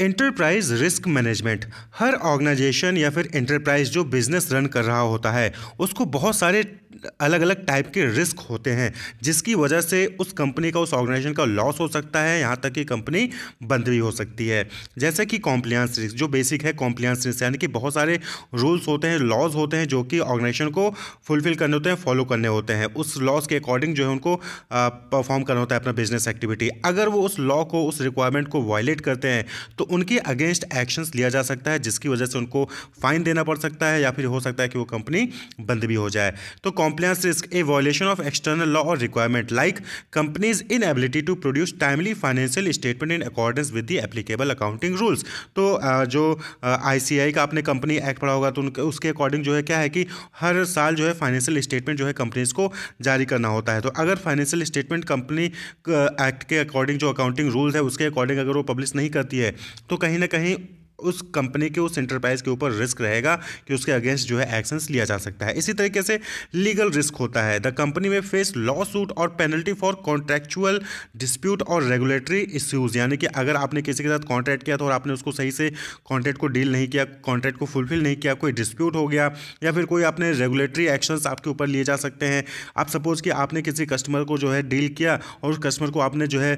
enterprise risk management हर organisation या फिर इंटरप्राइज जो बिजनेस रन कर रहा होता है उसको बहुत सारे अलग अलग टाइप के रिस्क होते हैं जिसकी वजह से उस कंपनी का उस ऑर्गेनाइजेशन का लॉस हो सकता है यहाँ तक कि कंपनी बंद भी हो सकती है जैसे कि कॉम्प्लियंस रिस्क जो बेसिक है कॉम्प्लियंस रिस्क यानी कि बहुत सारे रूल्स होते हैं लॉज होते हैं जो कि ऑर्गेनाइजेशन को फुलफिल करने होते हैं फॉलो करने होते हैं उस लॉज के अकॉर्डिंग जो है उनको परफॉर्म करना होता है अपना बिजनेस एक्टिविटी अगर वो उस लॉ को उस रिक्वायरमेंट को वायलेट करते हैं तो उनके अगेंस्ट एक्शंस लिया जा सकता है जिसकी वजह से उनको फाइन देना पड़ सकता है या फिर हो सकता है कि वो कंपनी बंद भी हो जाए तो compliance risk a violation of external law और requirement like companies in ability to produce timely financial statement in accordance with the applicable accounting rules तो जो आई का आपने कंपनी एक्ट पढ़ा होगा तो उनके उसके अकॉर्डिंग जो है क्या है कि हर साल जो है फाइनेंशियल स्टेटमेंट जो है कंपनीज को जारी करना होता है तो अगर फाइनेंशियल स्टेटमेंट कंपनी एक्ट के अकॉर्डिंग जो अकाउंटिंग रूल्स है उसके अकॉर्डिंग अगर वो पब्लिश नहीं करती है तो कहीं ना कहीं उस कंपनी के उस इंटरप्राइज के ऊपर रिस्क रहेगा कि उसके अगेंस्ट जो है एक्शंस लिया जा सकता है इसी तरीके से लीगल रिस्क होता है the company may face lawsuit और पेनल्टी फॉर कॉन्ट्रैक्चुअल डिस्प्यूट और रेगुलेटरी इश्यूज यानी कि अगर आपने किसी के साथ कॉन्ट्रैक्ट किया था तो और आपने उसको सही से कॉन्ट्रैक्ट को डील नहीं किया कॉन्ट्रैक्ट को फुलफिल नहीं किया कोई डिस्प्यूट हो गया या फिर कोई आपने रेगुलेटरी एक्शंस आपके ऊपर लिए जा सकते हैं आप सपोज कि आपने किसी कस्टमर को जो है डील किया और उस कस्टमर को आपने जो है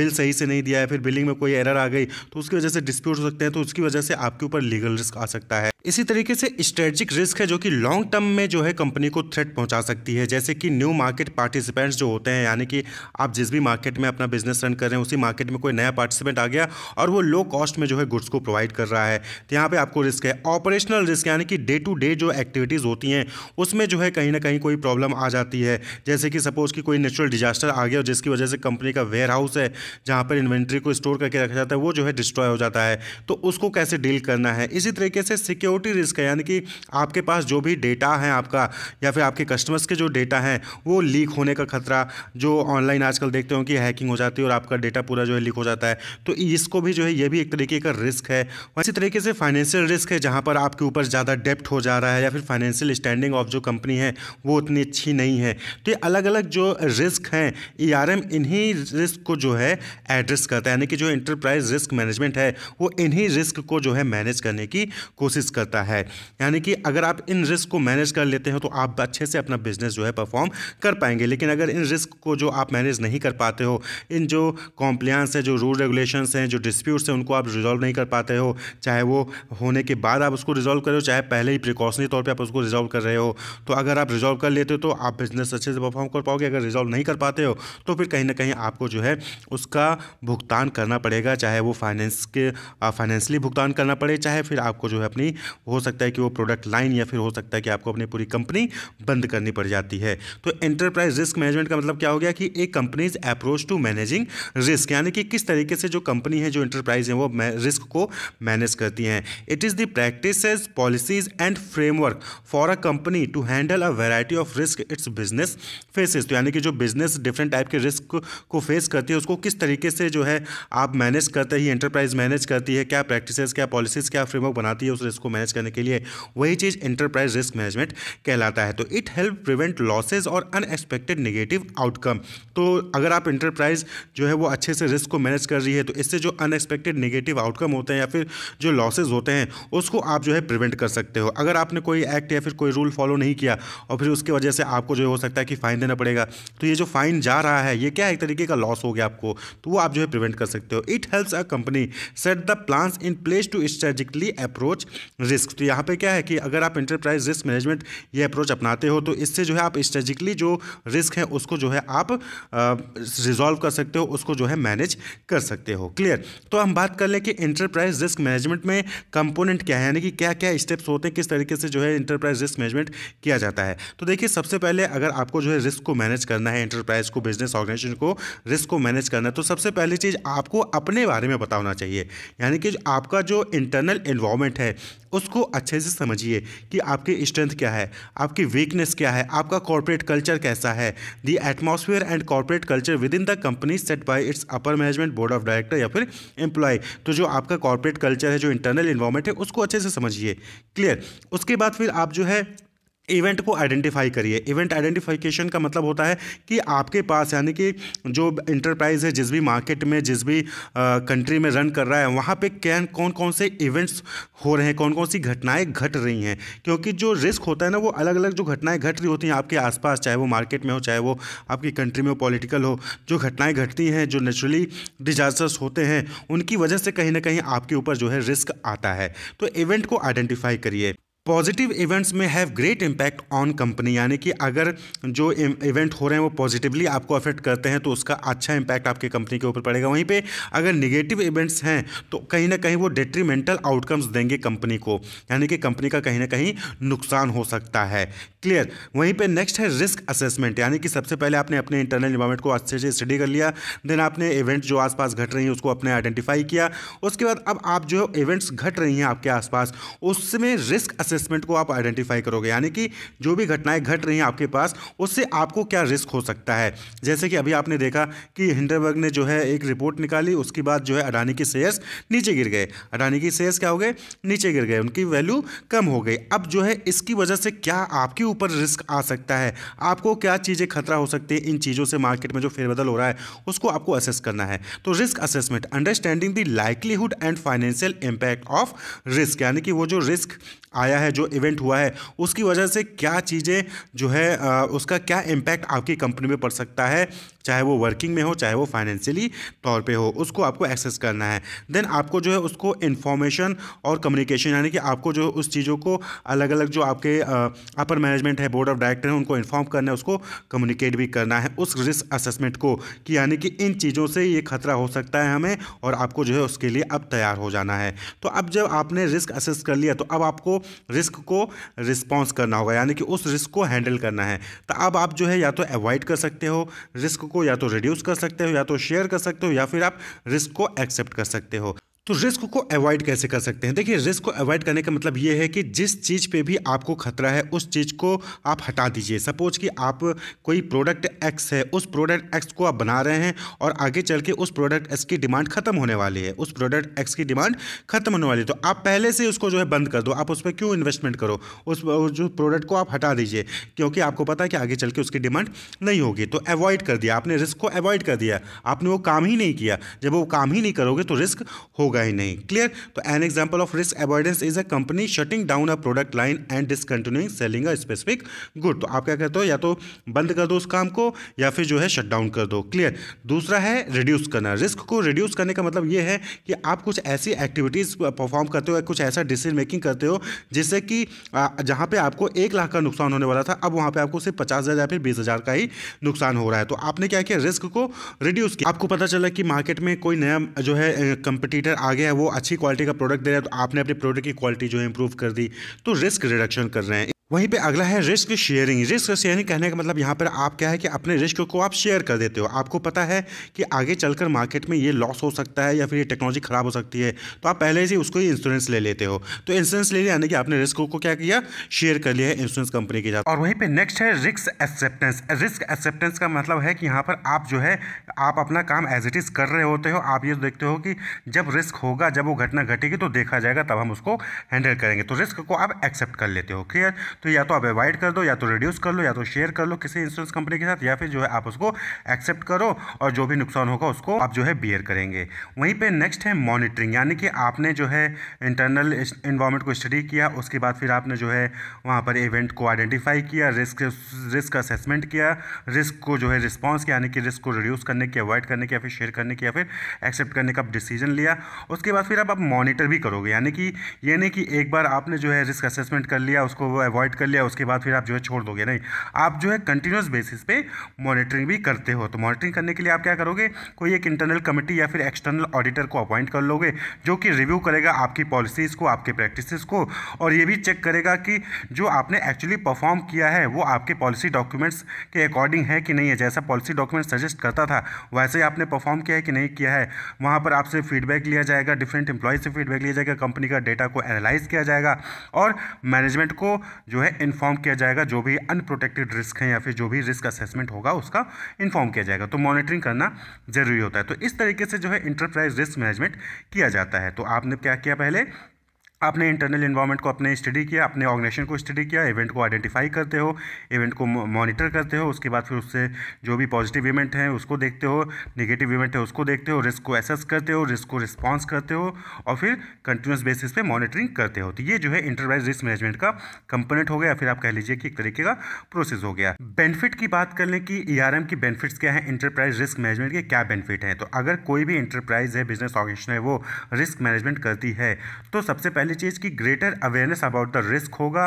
बिल सही से नहीं दिया या फिर बिलिंग में कोई एरर आ गई तो उसकी वजह से डिस्प्यूट हो सकते हैं तो उसकी वजह से आपके ऊपर लीगल रिस्क आ सकता है इसी तरीके से स्ट्रेटजिक रिस्क है जो कि लॉन्ग टर्म में जो है कंपनी को थ्रेट पहुंचा सकती है जैसे कि न्यू मार्केट पार्टिसिपेंट्स जो होते हैं यानी कि आप जिस भी मार्केट में अपना बिजनेस रन कर रहे हैं उसी मार्केट में कोई नया पार्टिसिपेंट आ गया और वो लो कॉस्ट में जो है गुड्स को प्रोवाइड कर रहा है तो यहाँ पर आपको रिस्क है ऑपरेशनल रिस्क यानी कि डे टू डे जो एक्टिविटीज़ होती हैं उसमें जो है कहीं ना कहीं कोई प्रॉब्लम आ जाती है जैसे कि सपोज कि कोई नेचुरल डिजास्टर आ गया और जिसकी वजह से कंपनी का वेयर हाउस है जहाँ पर इन्वेंट्री को स्टोर करके रखा जाता है वो जो है डिस्ट्रॉय हो जाता है तो उसको कैसे डील करना है इसी तरीके से सिक्योर सिक्योरिटी रिस्क है यानी कि आपके पास जो भी डेटा है आपका या फिर आपके कस्टमर्स के जो डेटा हैं वो लीक होने का खतरा जो ऑनलाइन आजकल देखते हो कि हैकिंग हो जाती है और आपका डेटा पूरा जो है लीक हो जाता है तो इसको भी जो है ये भी एक तरीके का रिस्क है इसी तरीके से फाइनेंशियल रिस्क है जहाँ पर आपके ऊपर ज़्यादा डेप्ट हो जा रहा है या फिर फाइनेंशियल स्टैंडिंग ऑफ जो कंपनी है वो उतनी अच्छी नहीं है तो ये अलग अलग जो रिस्क हैं ई आर एम इन्हीं रिस्क को जो है एड्रेस करता है यानी कि जो इंटरप्राइज रिस्क मैनेजमेंट है वो इन्हीं रिस्क को जो है मैनेज करने की कोशिश करता है करता है यानी कि अगर आप इन रिस्क को मैनेज कर लेते हैं तो आप अच्छे से अपना बिजनेस जो है परफॉर्म कर पाएंगे लेकिन अगर इन रिस्क को जो आप मैनेज नहीं कर पाते हो इन जो कॉम्प्लियंस है जो रूल रेगुलेशन हैं जो डिस्प्यूट्स हैं उनको आप रिजॉल्व नहीं कर पाते हो चाहे वो होने के बाद आप उसको रिजॉल्व करो चाहे पहले ही प्रिकॉशनरी तौर पर आप उसको रिजॉल्व कर रहे हो तो अगर आप रिजॉल्व कर लेते हो तो आप बिजनेस अच्छे से परफॉर्म कर पाओगे अगर रिजॉल्व नहीं कर पाते हो तो फिर कहीं ना कहीं आपको जो है उसका भुगतान करना पड़ेगा चाहे वो फाइनेंस के फाइनेंशली भुगतान करना पड़े चाहे फिर आपको जो है अपनी हो सकता है कि वो प्रोडक्ट लाइन या फिर हो सकता है कि आपको अपनी पूरी कंपनी बंद करनी पड़ जाती है तो एंटरप्राइज रिस्क मैनेजमेंट का मतलब क्या हो गया कि एक company's approach to managing risk यानी कि किस तरीके से जो कंपनी है जो इंटरप्राइज है वो रिस्क को मैनेज करती हैं it is the practice policies and framework for a company to handle a variety of risk its business faces तो यानी कि जो बिजनेस डिफरेंट टाइप के रिस्क को फेस करती है उसको किस तरीके से जो है आप मैनेज करते ही इंटरप्राइज मैनेज करती है क्या प्रैक्टिस क्या पॉलिसीज क्या फ्रेमवर्क बनाती है उस रिस्क को मैनेज करने के लिए वही चीज़ इंटरप्राइज रिस्क मैनेजमेंट कहलाता है तो इट हेल्प प्रिवेंट लॉसेज और अनएक्सपेक्टेड निगेटिव आउटकम तो अगर आप इंटरप्राइज जो है वो अच्छे से रिस्क को मैनेज कर रही है तो इससे जो अनएक्सपेक्टेड निगेटिव आउटकम होते हैं या फिर जो लॉसेज होते हैं उसको आप जो है प्रिवेंट कर सकते हो अगर आपने कोई एक्ट या फिर कोई रूल फॉलो नहीं किया और फिर उसकी वजह से आपको जो हो सकता है कि फ़ाइन देना पड़ेगा तो ये जो फाइन जा रहा है ये क्या एक तरीके का लॉस हो गया आपको तो वो आप जो है प्रिवेंट कर सकते हो it helps a company set the plans in place to strategically approach risk तो यहाँ पे क्या है कि अगर आप इंटरप्राइज रिस्क मैनेजमेंट ये अप्रोच अपनाते हो तो इससे जो है आप स्ट्रेटिकली जो रिस्क है उसको जो है आप रिजॉल्व कर सकते हो उसको जो है मैनेज कर सकते हो क्लियर तो हम बात कर लें कि इंटरप्राइज रिस्क मैनेजमेंट में कंपोनेंट क्या है यानी कि क्या क्या स्टेप्स होते हैं किस तरीके से जो है इंटरप्राइज रिस्क मैनेजमेंट किया जाता है तो देखिए सबसे पहले अगर आपको जो है रिस्क को मैनेज करना है इंटरप्राइज को बिजनेस ऑर्गेनाइजेशन को रिस्क को मैनेज करना है तो सबसे पहली चीज़ आपको अपने बारे में बताना चाहिए यानी कि आपका जो इंटरनल इन्वायरमेंट है उसको अच्छे से समझिए कि आपकी स्ट्रेंथ क्या है आपकी वीकनेस क्या है आपका कॉरपोरेट कल्चर कैसा है the atmosphere and corporate culture within the company set by its upper management board of director या फिर एम्प्लॉय तो जो आपका कॉरपोरेट कल्चर है जो इंटरनल इन्वायरमेंट है उसको अच्छे से समझिए क्लियर उसके बाद फिर आप जो है इवेंट को आइडेंटिफाई करिए इवेंट आइडेंटिफिकेशन का मतलब होता है कि आपके पास यानी कि जो इंटरप्राइज है जिस भी मार्केट में जिस भी कंट्री में रन कर रहा है वहाँ पे कैन कौन कौन से इवेंट्स हो रहे हैं कौन कौन सी घटनाएं घट रही हैं क्योंकि जो रिस्क होता है ना वो अलग अलग जो घटनाएं घट रही होती हैं आपके आसपास चाहे वो मार्केट में हो चाहे वो आपकी कंट्री में हो पॉलिटिकल हो जो घटनाएँ घटती हैं जो नेचुरली डिजास्टर्स होते हैं उनकी वजह से कहीं ना कहीं आपके ऊपर जो है रिस्क आता है तो इवेंट को आइडेंटिफाई करिए पॉजिटिव इवेंट्स में have great impact on company यानी कि अगर जो इवेंट हो रहे हैं वो पॉजिटिवली आपको अफेक्ट करते हैं तो उसका अच्छा इम्पैक्ट आपकी कंपनी के ऊपर पड़ेगा वहीं पे अगर निगेटिव इवेंट्स हैं तो कहीं ना कहीं वो डेट्रीमेंटल आउटकम्स देंगे कंपनी को यानी कि कंपनी का कहीं ना कहीं नुकसान हो सकता है क्लियर वहीं पर नेक्स्ट है रिस्क असेसमेंट यानी कि सबसे पहले आपने अपने इंटरनल इन्वायरमेंट को अच्छे से स्टडी कर लिया देन आपने इवेंट जो आसपास घट रही हैं उसको अपने आइडेंटिफाई किया उसके बाद अब आप जो इवेंट्स घट रही हैं आपके आसपास उसमें रिस्क असेस असेसमेंट को आप आइडेंटिफाई करोगे यानी कि जो भी घटनाएं घट रही हैं आपके पास उससे आपको क्या रिस्क हो सकता है जैसे कि अभी आपने देखा कि हिंडरबर्ग ने जो है एक रिपोर्ट निकाली उसके बाद जो है अडानी की शेयर्स नीचे गिर गए अडानी की शेयर्स क्या हो गए नीचे गिर गए उनकी वैल्यू कम हो गई अब जो है इसकी वजह से क्या आपके ऊपर रिस्क आ सकता है आपको क्या चीज़ें खतरा हो सकती है इन चीज़ों से मार्केट में जो फेरबदल हो रहा है उसको आपको असेस करना है तो risk assessment understanding the likelihood and financial impact of risk यानी कि वो जो रिस्क आया है है जो इवेंट हुआ है उसकी वजह से क्या चीज़ें जो है उसका क्या इम्पैक्ट आपकी कंपनी में पड़ सकता है चाहे वो वर्किंग में हो चाहे वो फाइनेंशियली तौर पे हो उसको आपको एक्सेस करना है देन आपको जो है उसको इन्फॉर्मेशन और कम्युनिकेशन यानी कि आपको जो है उस चीज़ों को अलग अलग जो आपके अपर मैनेजमेंट है बोर्ड ऑफ डायरेक्टर हैं उनको इन्फॉर्म करना है उसको कम्युनिकेट भी करना है उस रिस्क असेसमेंट को कि यानी कि इन चीज़ों से ये खतरा हो सकता है हमें और आपको जो है उसके लिए अब तैयार हो जाना है तो अब जब आपने रिस्क असेस कर लिया तो अब आपको रिस्क को रिस्पॉन्स करना होगा यानी कि उस रिस्क को हैंडल करना है तो अब आप जो है या तो अवॉइड कर सकते हो रिस्क को या तो रिड्यूस कर सकते हो या तो शेयर कर सकते हो या फिर आप रिस्क को एक्सेप्ट कर सकते हो तो रिस्क को अवॉइड कैसे कर सकते हैं देखिए रिस्क को अवॉइड करने का मतलब ये है कि जिस चीज़ पे भी आपको खतरा है उस चीज़ को आप हटा दीजिए सपोज कि आप कोई प्रोडक्ट एक्स है उस प्रोडक्ट एक्स को आप बना रहे हैं और आगे चल के उस प्रोडक्ट एक्स की डिमांड खत्म होने वाली है उस प्रोडक्ट एक्स की डिमांड खत्म होने वाली है तो आप पहले से उसको जो है बंद कर दो आप उस पर क्यों इन्वेस्टमेंट करो उस जो प्रोडक्ट को आप हटा दीजिए क्योंकि आपको पता है कि आगे चल के उसकी डिमांड नहीं होगी तो अवॉइड कर दिया आपने रिस्क को अवॉइड कर दिया आपने वो काम ही नहीं किया जब वो काम ही नहीं करोगे तो रिस्क होगा होगा ही नहीं क्लियर तो an example of risk avoidance is a company shutting down a product line and discontinuing selling a specific good तो आप क्या कहते हो या तो बंद कर दो उस काम को या फिर जो है शट डाउन कर दो क्लियर दूसरा है रिड्यूस करना रिस्क को रिड्यूस करने का मतलब यह है कि आप कुछ ऐसी एक्टिविटीज़ परफॉर्म करते हो या कुछ ऐसा डिसीजन मेकिंग करते हो जिससे कि जहां पर आपको एक लाख का नुकसान होने वाला था अब वहां पर आपको सिर्फ पचास हज़ार या फिर बीस हज़ार का ही नुकसान हो रहा है तो आपने क्या किया रिस्क को रिड्यूस किया आपको पता चला कि मार्केट में कोई नया जो है कंपटीटर गया है वो अच्छी क्वालिटी का प्रोडक्ट दे रहा है तो आपने अपने प्रोडक्ट की क्वालिटी जो है इंप्रूव कर दी तो रिस्क रिडक्शन कर रहे हैं वहीं पे अगला है रिस्क शेयरिंग रिस्क शेयरिंग कहने का मतलब यहाँ पर आप क्या है कि अपने रिस्क को आप शेयर कर देते हो आपको पता है कि आगे चलकर मार्केट में ये लॉस हो सकता है या फिर ये टेक्नोलॉजी ख़राब हो सकती है तो आप पहले से उसको ही इंश्योरेंस ले लेते हो तो इंश्योरेंस ले लिया यानी कि आपने रिस्क को क्या किया शेयर कर लिया है इंश्योरेंस कंपनी के साथ और वहीं पर नेक्स्ट है रिस्क एक्सेप्टेंस रिस्क एक्सेप्टेंस का मतलब है कि यहाँ पर आप जो है आप अपना काम एज इट इज़ कर रहे होते हो आप ये तो देखते हो कि जब रिस्क होगा जब वो घटना घटेगी तो देखा जाएगा तब हम उसको हैंडल करेंगे तो रिस्क को आप एक्सेप्ट कर लेते हो क्लियर तो या तो आप अवॉइड कर दो या तो रिड्यूस कर लो या तो शेयर कर लो किसी इंश्योरेंस कंपनी के साथ या फिर जो है आप उसको एक्सेप्ट करो और जो भी नुकसान होगा उसको आप जो है बियर करेंगे वहीं पर नेक्स्ट है मॉनिटरिंग यानी कि आपने जो है इंटरनल इन्वायरमेंट को स्टडी किया उसके बाद फिर आपने जो है वहाँ पर इवेंट को आइडेंटिफाई किया रिस्क रिस्क असेसमेंट किया रिस्क को जो है रिस्पॉन्स किया यानी कि रिस्क को रिड्यूस करने की अवॉइड करने की या फिर शेयर करने की या फिर एक्सेप्ट करने का डिसीजन लिया उसके बाद फिर आप मॉनिटर भी करोगे यानी कि ये नहीं कि एक बार आपने जो है रिस्क असेसमेंट कर लिया उसको अवॉइड अवॉइड कर लिया उसके बाद फिर आप जो है छोड़ दोगे नहीं आप जो है कंटिन्यूस बेसिस पे मॉनिटरिंग भी करते हो तो मॉनिटरिंग करने के लिए आप क्या करोगे कोई एक इंटरनल कमेटी या फिर एक्सटर्नल ऑडिटर को अपॉइंट कर लोगे जो कि रिव्यू करेगा आपकी पॉलिसीज़ को आपके प्रैक्टिस को और ये भी चेक करेगा कि जो आपने एक्चुअली परफॉर्म किया है वो आपके पॉलिसी डॉक्यूमेंट्स के अकॉर्डिंग है कि नहीं है जैसा पॉलिसी डॉक्यूमेंट सजेस्ट करता था वैसे ही आपने परफॉर्म किया है कि नहीं किया है वहाँ पर आपसे फीडबैक लिया जाएगा डिफरेंट एम्प्लॉय से फीडबैक लिया जाएगा कंपनी का डेटा को एनालाइज किया जाएगा और मैनेजमेंट को जो जो है इन्फॉर्म किया जाएगा जो भी अनप्रोटेक्टेड रिस्क है या फिर जो भी रिस्क असेसमेंट होगा उसका इन्फॉर्म किया जाएगा तो मॉनिटरिंग करना जरूरी होता है तो इस तरीके से जो है इंटरप्राइज रिस्क मैनेजमेंट किया जाता है तो आपने क्या किया पहले आपने इंटरनल इन्वायरमेंट को अपने स्टडी किया अपने ऑर्गेनाइजेशन को स्टडी किया इवेंट को आइडेंटिफाई करते हो इवेंट को मॉनिटर करते हो उसके बाद फिर उससे जो भी पॉजिटिव इवेंट हैं उसको देखते हो नेगेटिव इवेंट है उसको देखते हो रिस्क को एसेस करते हो रिस्क को रिस्पॉन्स करते हो और फिर कंटिन्यूस बेसिस पे मॉनिटरिंग करते हो तो ये जो है इंटरप्राइज रिस्क मैनेजमेंट का कंपोनेंट हो गया फिर आप कह लीजिए कि एक तरीके का प्रोसेस हो गया बेनिफिट की बात कर लें कि ई e की बेनिफिट्स क्या है इंटरप्राइज रिस्क मैनेजमेंट के क्या बेनिफिट हैं तो अगर कोई भी इंटरप्राइज है बिजनेस ऑर्गेनाइजेशन है वो रिस्क मैनेजमेंट करती है तो सबसे पहले पहली चीज़ की greater awareness about the risk होगा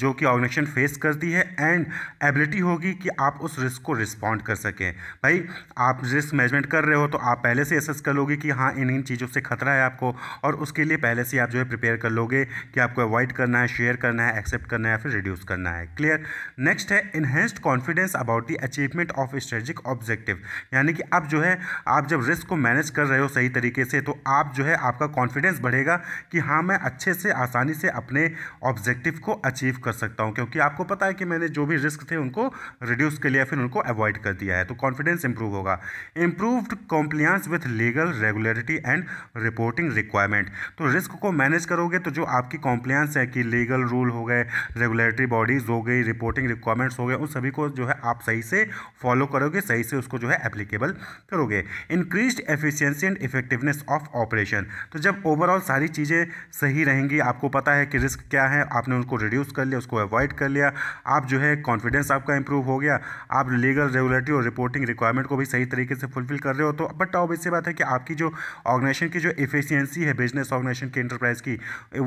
जो कि ऑर्गेनाइजेशन फेस करती है एंड एबिलिटी होगी कि आप उस रिस्क को रिस्पॉन्ड कर सकें भाई आप रिस्क मैनेजमेंट कर रहे हो तो आप पहले से एसेस कर लोगे कि हाँ इन इन चीज़ों से खतरा है आपको और उसके लिए पहले से आप जो है प्रिपेयर कर लोगे कि आपको अवॉइड करना है शेयर करना है एक्सेप्ट करना है या फिर रिड्यूस करना है क्लियर नेक्स्ट है enhanced confidence about the achievement of strategic objective यानी कि अब जो है आप जब रिस्क को मैनेज कर रहे हो सही तरीके से तो आप जो है आपका कॉन्फिडेंस बढ़ेगा कि हाँ मैं अच्छे से आसानी से अपने ऑब्जेक्टिव को अचीव कर सकता हूँ क्योंकि आपको पता है कि मैंने जो भी रिस्क थे उनको रिड्यूस कर लिया फिर उनको अवॉइड कर दिया है तो कॉन्फिडेंस इंप्रूव होगा improved compliance with legal regularity and reporting requirement तो रिस्क को मैनेज करोगे तो जो आपकी कॉम्प्लियंस है कि लीगल रूल हो गए रेगुलेटरी बॉडीज़ हो गई रिपोर्टिंग रिक्वायरमेंट्स हो गए उन सभी को जो है आप सही से फॉलो करोगे सही से उसको जो है एप्लीकेबल करोगे increase efficiency and effectiveness of operation तो जब ओवरऑल सारी चीज़ें सही रहेंगी आपको पता है कि रिस्क क्या है आपने उनको रिड्यूस कर लिया उसको अवॉइड कर लिया आप जो है कॉन्फिडेंस आपका इंप्रूव हो गया आप लीगल रेगुलेटरी और रिपोर्टिंग रिक्वायरमेंट को भी सही तरीके से फुलफिल कर रहे हो तो बट अब इससे बात है कि आपकी जो ऑर्गेनाइजेशन की जो इफिशियंसी है बिजनेस ऑर्गेनाइजेशन की इंटरप्राइज की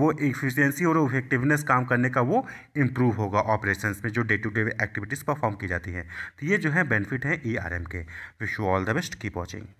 वो इफिशियंसी और इफेक्टिवनेस काम करने का वो इंप्रूव होगा ऑपरेशन में जो day to day activities perform की जाती है तो ये जो है बेनिफिट है ई e के wish you all the best keep watching